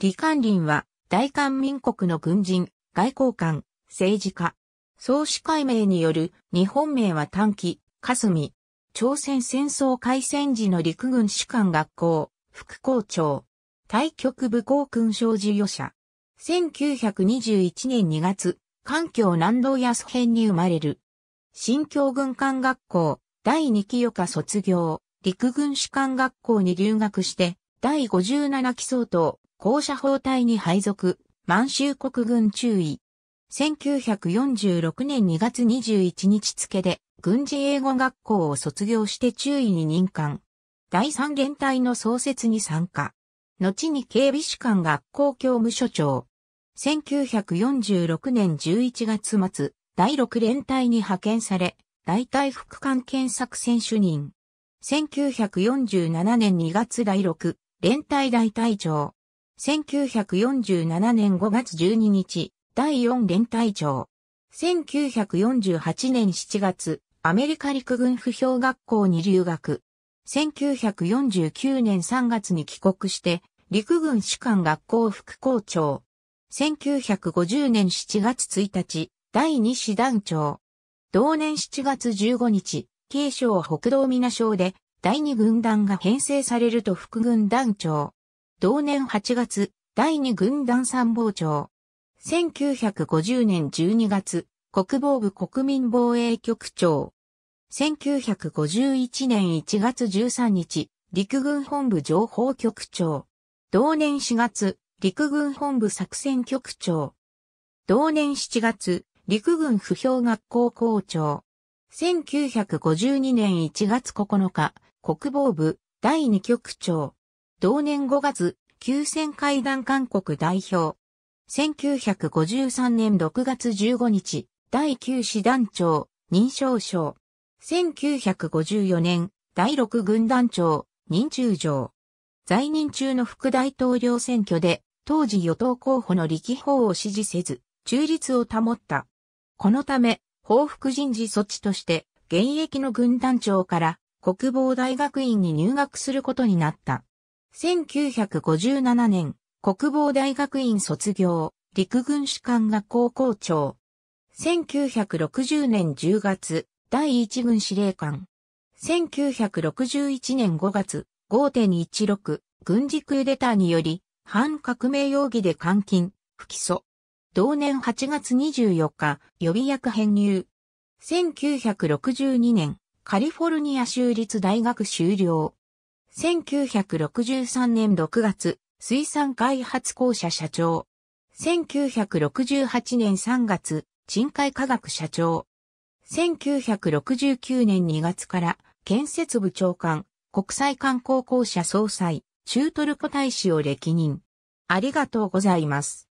李官林は、大韓民国の軍人、外交官、政治家。総司会名による日本名は短期、霞。朝鮮戦争開戦時の陸軍士官学校、副校長。対局部校勲章授与者。1921年2月、環境南道安編に生まれる。新京軍艦学校、第2期予科卒業、陸軍士官学校に留学して、第57期相当、校舎砲隊に配属、満州国軍注意。1946年2月21日付で、軍事英語学校を卒業して注意に任官。第三連隊の創設に参加。後に警備士官学校教務所長。1946年11月末、第6連隊に派遣され、大隊副官検索選主任。1947年2月第6連隊大隊長。1947年5月12日、第4連隊長。1948年7月、アメリカ陸軍不評学校に留学。1949年3月に帰国して、陸軍士官学校副校長。1950年7月1日、第2師団長。同年7月15日、慶省北道皆省で、第2軍団が編成されると副軍団長。同年8月、第2軍団参謀長。1950年12月、国防部国民防衛局長。1951年1月13日、陸軍本部情報局長。同年4月、陸軍本部作戦局長。同年7月、陸軍不評学校校長。1952年1月9日、国防部第2局長。同年5月、九千会談韓国代表。1953年6月15日、第9師団長、認証賞。1954年、第6軍団長、認中将。在任中の副大統領選挙で、当時与党候補の力法を支持せず、中立を保った。このため、報復人事措置として、現役の軍団長から国防大学院に入学することになった。1957年、国防大学院卒業、陸軍士官学校校長。1960年10月、第1軍司令官。1961年5月、5.16、軍事クーデターにより、反革命容疑で監禁、不起訴。同年8月24日、予備役編入。1962年、カリフォルニア州立大学修了。1963年6月、水産開発公社社長。1968年3月、賃海科学社長。1969年2月から、建設部長官、国際観光公社総裁、中トルコ大使を歴任。ありがとうございます。